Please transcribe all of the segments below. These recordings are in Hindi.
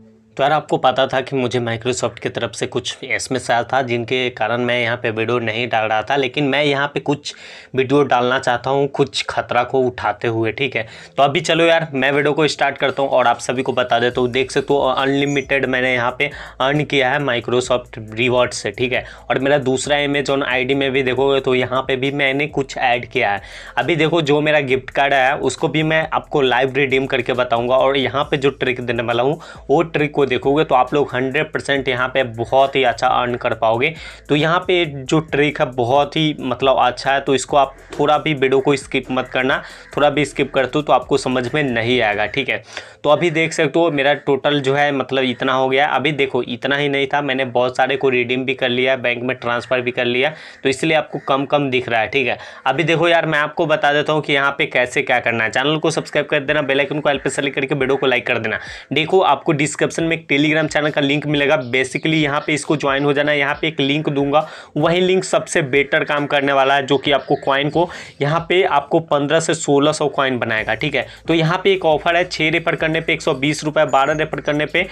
Thank you. तो यार आपको पता था कि मुझे माइक्रोसॉफ्ट की तरफ से कुछ एसमेस आया था जिनके कारण मैं यहाँ पे वीडियो नहीं डाल रहा था लेकिन मैं यहाँ पे कुछ वीडियो डालना चाहता हूँ कुछ खतरा को उठाते हुए ठीक है तो अभी चलो यार मैं वीडियो को स्टार्ट करता हूँ और आप सभी को बता देता हूँ देख सकते हो अनलिमिटेड मैंने यहाँ पर अर्न किया है माइक्रोसॉफ्ट रिवॉर्ड से ठीक है और मेरा दूसरा अमेजोन आई में भी देखोगे तो यहाँ पर भी मैंने कुछ ऐड किया है अभी देखो जो मेरा गिफ्ट कार्ड है उसको भी मैं आपको लाइव रिडीम करके बताऊँगा और यहाँ पर जो ट्रिक देने वाला हूँ वो ट्रिक को देखोगे तो आप लोग हंड्रेड परसेंट यहाँ पर बहुत ही अच्छा अर्न कर पाओगे तो यहाँ पे जो ट्रिक है बहुत ही मतलब अच्छा है तो इसको आप थोड़ा भी वीडियो को स्किप मत करना थोड़ा भी स्किप कर दो तो आपको समझ में नहीं आएगा ठीक है तो अभी देख सकते हो मेरा टोटल जो है मतलब इतना हो गया अभी देखो इतना ही नहीं था मैंने बहुत सारे को रिडीम भी कर लिया बैंक में ट्रांसफ़र भी कर लिया तो इसलिए आपको कम कम दिख रहा है ठीक है अभी देखो यार मैं आपको बता देता हूँ कि यहाँ पे कैसे क्या करना है चैनल को सब्सक्राइब कर देना बेलाइकन को एल पे सेलेक्ट करके वीडियो को लाइक कर देना देखो आपको डिस्क्रिप्शन में एक टेलीग्राम चैनल का लिंक मिलेगा बेसिकली यहाँ पे इसको ज्वाइन हो जाना है यहाँ पे एक लिंक दूंगा वही लिंक सबसे बेटर काम करने वाला है जो कि आपको क्वाइन को यहाँ पे आपको पंद्रह से सोलह सौ क्वाइन बनाएगा ठीक है तो यहाँ पे एक ऑफर है छः रेफर करने पर एक सौ बीस रुपये बारह रेफर करने पर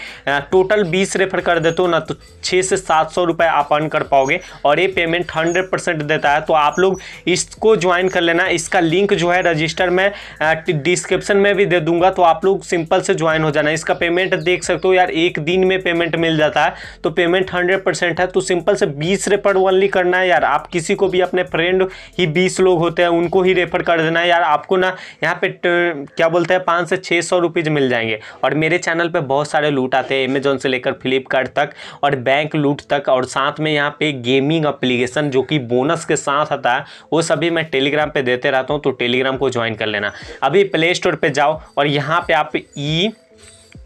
टोटल बीस रेफर कर देते हो ना तो छः से सात सौ रुपये आप अर्न कर पाओगे और ये पेमेंट हंड्रेड परसेंट देता है तो आप लोग इसको ज्वाइन कर लेना इसका लिंक जो है रजिस्टर में डिस्क्रिप्शन में भी दे दूंगा तो आप लोग सिंपल से ज्वाइन हो जाना इसका पेमेंट देख सकते हो यार एक दिन में पेमेंट मिल जाता है तो पेमेंट हंड्रेड परसेंट है तो सिंपल से बीस रेफर ओनली करना है यार आप किसी को भी अपने फ्रेंड ही बीस लोग होते हैं उनको ही रेफर कर देना है यार आपको ना यहाँ पे क्या बोलते हैं पाँच से छः सौ रुपीज़ मिल जाएंगे और मेरे चैनल पर बहुत सारे लूट आते हैं अमेजोन से लेकर फ्लिपकार्ट तक और बैंक लूट तक और साथ में यहाँ पे गेमिंग अप्लीकेशन जो कि बोनस के साथ आता है वो सभी मैं टेलीग्राम पर देते रहता हूँ तो टेलीग्राम को ज्वाइन कर लेना अभी प्ले स्टोर पर जाओ और यहाँ पे आप ई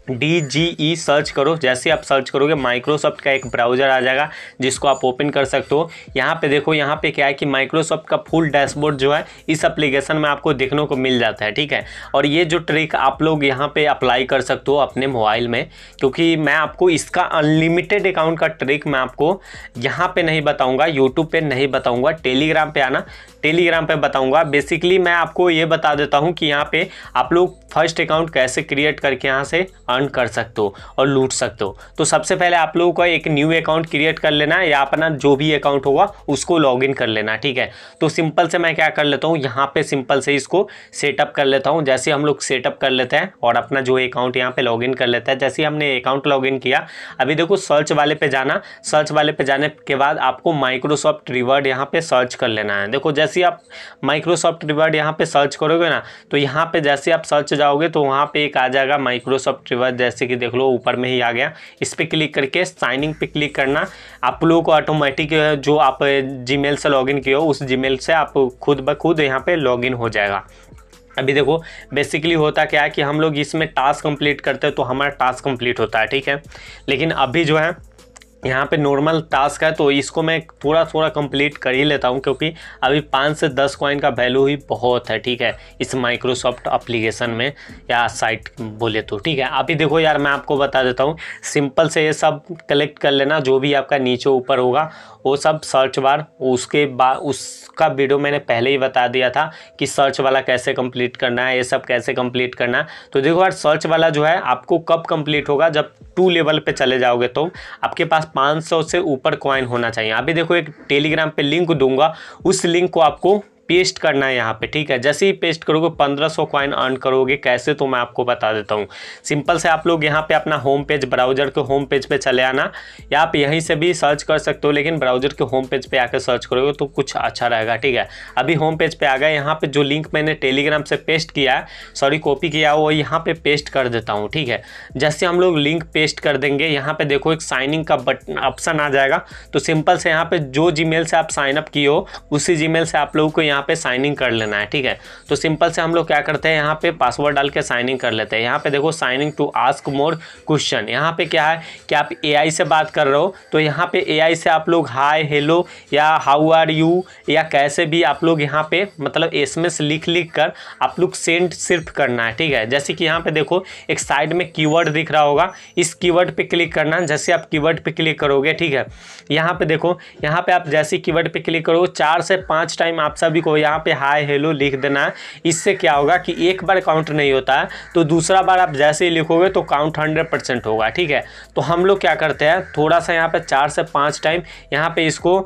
डी जी ई सर्च करो जैसे आप सर्च करोगे माइक्रोसॉफ्ट का एक ब्राउज़र आ जाएगा जिसको आप ओपन कर सकते हो यहाँ पे देखो यहाँ पे क्या है कि माइक्रोसॉफ्ट का फुल डैशबोर्ड जो है इस एप्लीकेशन में आपको देखने को मिल जाता है ठीक है और ये जो ट्रिक आप लोग यहाँ पे अप्लाई कर सकते हो अपने मोबाइल में क्योंकि मैं आपको इसका अनलिमिटेड अकाउंट का ट्रिक मैं आपको यहाँ पर नहीं बताऊँगा यूट्यूब पर नहीं बताऊँगा टेलीग्राम पर आना टेलीग्राम पर बताऊँगा बेसिकली मैं आपको ये बता देता हूँ कि यहाँ पर आप लोग फर्स्ट अकाउंट कैसे क्रिएट करके यहाँ से अर्न कर सकते हो और लूट सकते हो तो सबसे पहले आप लोगों को एक न्यू अकाउंट क्रिएट कर लेना है या अपना जो भी अकाउंट होगा उसको लॉगिन कर लेना ठीक है तो सिंपल से मैं क्या कर लेता हूँ यहाँ पे सिंपल से इसको सेटअप कर लेता हूँ जैसे हम लोग सेटअप कर लेते हैं और अपना जो अकाउंट यहाँ पे लॉगिन कर लेता है जैसे हमने अकाउंट लॉगिन किया अभी देखो सर्च वाले पे जाना सर्च वाले पे जाने के बाद आपको माइक्रोसॉफ्ट रिवर्ड यहाँ पे सर्च कर लेना है देखो जैसे आप माइक्रोसॉफ्ट रिवर्ड यहाँ पे सर्च करोगे ना तो यहाँ पे जैसे आप सर्च जाओगे तो वहाँ पे एक आ जाएगा माइक्रोसॉफ्ट रिवर्ड बाद जैसे कि देख लो ऊपर में ही आ गया इस पर क्लिक करके साइनिंग पे क्लिक करना आप लोगों को ऑटोमेटिक जो आप जीमेल से लॉगिन किए हो उस जीमेल से आप खुद ब खुद यहाँ पे लॉगिन हो जाएगा अभी देखो बेसिकली होता क्या है कि हम लोग इसमें टास्क कंप्लीट करते हैं तो हमारा टास्क कंप्लीट होता है ठीक है लेकिन अभी जो है यहाँ पे नॉर्मल टास्क है तो इसको मैं थोड़ा थोड़ा कंप्लीट कर ही लेता हूँ क्योंकि अभी पाँच से दस कॉइन का वैल्यू ही बहुत है ठीक है इस माइक्रोसॉफ्ट अप्लीकेशन में या साइट बोले तो ठीक है अभी देखो यार मैं आपको बता देता हूँ सिंपल से ये सब कलेक्ट कर लेना जो भी आपका नीचे ऊपर होगा वो सब सर्च बार उसके बाद उसका वीडियो मैंने पहले ही बता दिया था कि सर्च वाला कैसे कंप्लीट करना है ये सब कैसे कंप्लीट करना है तो देखो यार सर्च वाला जो है आपको कब कंप्लीट होगा जब टू लेवल पे चले जाओगे तो आपके पास पाँच सौ से ऊपर कॉइन होना चाहिए अभी देखो एक टेलीग्राम पे लिंक दूंगा उस लिंक को आपको पेस्ट करना है यहाँ पे ठीक है जैसे ही पेस्ट करोगे 1500 कॉइन अर्न करोगे कैसे तो मैं आपको बता देता हूँ सिंपल से आप लोग यहाँ पे अपना होम पेज ब्राउजर के होम पेज पे चले आना या आप यहीं से भी सर्च कर सकते हो लेकिन ब्राउजर के होम पेज पे आकर सर्च करोगे तो कुछ अच्छा रहेगा ठीक है अभी होम पेज पर आ गया यहाँ पर जो लिंक मैंने टेलीग्राम से पेस्ट किया है सॉरी कॉपी किया वो यहाँ पर पेस्ट कर देता हूँ ठीक है जैसे हम लोग लिंक पेस्ट कर देंगे यहाँ पर देखो एक साइनिंग का बटन ऑप्शन आ जाएगा तो सिंपल से यहाँ पर जो जीमेल से आप साइन अप किए हो उसी जी से आप लोगों को यहाँ यहाँ पे साइन इन कर लेना है ठीक है तो सिंपल से हम लोग क्या करते हैं यहाँ पे पासवर्ड डाल के साइन इन कर लेते हैं यहाँ पे देखो sign in to ask more question यहाँ पे क्या है कि आप ए से बात कर रहे हो तो यहाँ पे ए से आप लोग हाय हेलो या हाउ आर यू या कैसे भी आप लोग यहाँ पे मतलब एस लिख लिख कर आप लोग सेंड सिर्फ करना है ठीक है जैसे कि यहाँ पे देखो एक साइड में कीवर्ड दिख रहा होगा इस कीवर्ड पे क्लिक करना जैसे आप कीवर्ड पे क्लिक करोगे ठीक है यहाँ पे देखो यहाँ पे आप जैसे कीवर्ड पे क्लिक करोगे चार से पाँच टाइम आप सभी को आपको यहाँ पे हाय हेलो लिख देना इससे क्या होगा कि एक बार काउंट नहीं होता तो दूसरा बार आप जैसे ही लिखोगे तो काउंट हंड्रेड परसेंट होगा ठीक है तो हम लोग क्या करते हैं थोड़ा सा यहाँ पर चार से पांच टाइम यहाँ पर इसको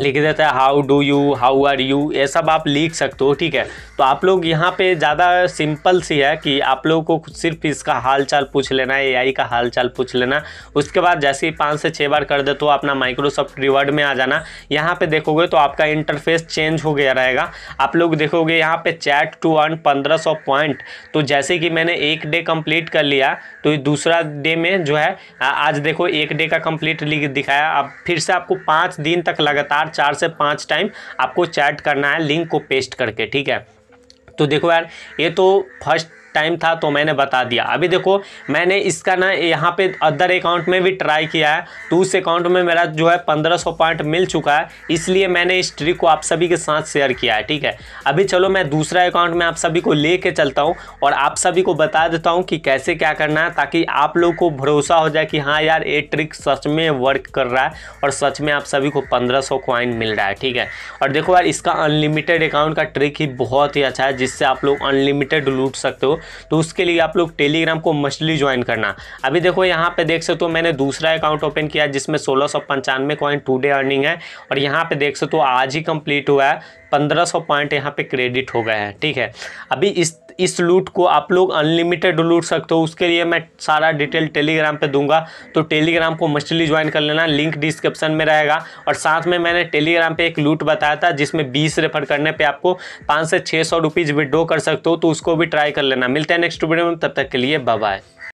लिख देता है how do you how are you ये सब आप लिख सकते हो ठीक है तो आप लोग यहाँ पे ज़्यादा सिंपल सी है कि आप लोगों को सिर्फ इसका हाल चाल पूछ लेना है एआई का हाल चाल पूछ लेना उसके बाद जैसे ही पाँच से छः बार कर दे तो अपना माइक्रोसॉफ्ट रिवर्ड में आ जाना यहाँ पे देखोगे तो आपका इंटरफेस चेंज हो गया रहेगा आप लोग देखोगे यहाँ पर चैट टू अर्न पंद्रह पॉइंट तो जैसे कि मैंने एक डे कम्प्लीट कर लिया तो दूसरा डे में जो है आज देखो एक डे का कम्प्लीट लिख दिखाया अब फिर से आपको पाँच दिन तक लगातार लगातार चार से पाँच टाइम आपको चैट करना है लिंक को पेस्ट करके ठीक है तो देखो यार ये तो फर्स्ट टाइम था तो मैंने बता दिया अभी देखो मैंने इसका ना यहाँ पे अदर अकाउंट में भी ट्राई किया है तो उस अकाउंट में मेरा जो है पंद्रह सौ पॉइंट मिल चुका है इसलिए मैंने इस ट्रिक को आप सभी के साथ शेयर किया है ठीक है अभी चलो मैं दूसरा अकाउंट में आप सभी को ले कर चलता हूँ और आप सभी को बता देता हूँ कि कैसे क्या करना है ताकि आप लोग को भरोसा हो जाए कि हाँ यार ये ट्रिक सच में वर्क कर रहा है और सच में आप सभी को पंद्रह सौ मिल रहा है ठीक है और देखो यार इसका अनलिमिटेड अकाउंट का ट्रिक ही बहुत ही अच्छा है जिससे आप लोग अनलिमिटेड लूट सकते हो तो उसके लिए आप लोग टेलीग्राम को मस्टली ज्वाइन करना अभी देखो यहाँ पे देख सकते हो मैंने दूसरा अकाउंट ओपन किया जिसमें सोलह सौ पंचानवे कॉइन डे अर्निंग है और यहाँ पे देख सकते हो आज ही कंप्लीट हुआ है पंद्रह सौ पॉइंट यहाँ पे क्रेडिट हो गया है ठीक है अभी इस इस लूट को आप लोग अनलिमिटेड लूट सकते हो उसके लिए मैं सारा डिटेल टेलीग्राम पे दूंगा तो टेलीग्राम को मस्टली ज्वाइन कर लेना लिंक डिस्क्रिप्शन में रहेगा और साथ में मैंने टेलीग्राम पे एक लूट बताया था जिसमें बीस रेफर करने पर आपको पाँच से छः सौ रुपीज़ विड्रो कर सकते हो तो उसको भी ट्राई कर लेना मिलते हैं नेक्स्ट वीडियो में तब तक के लिए बाय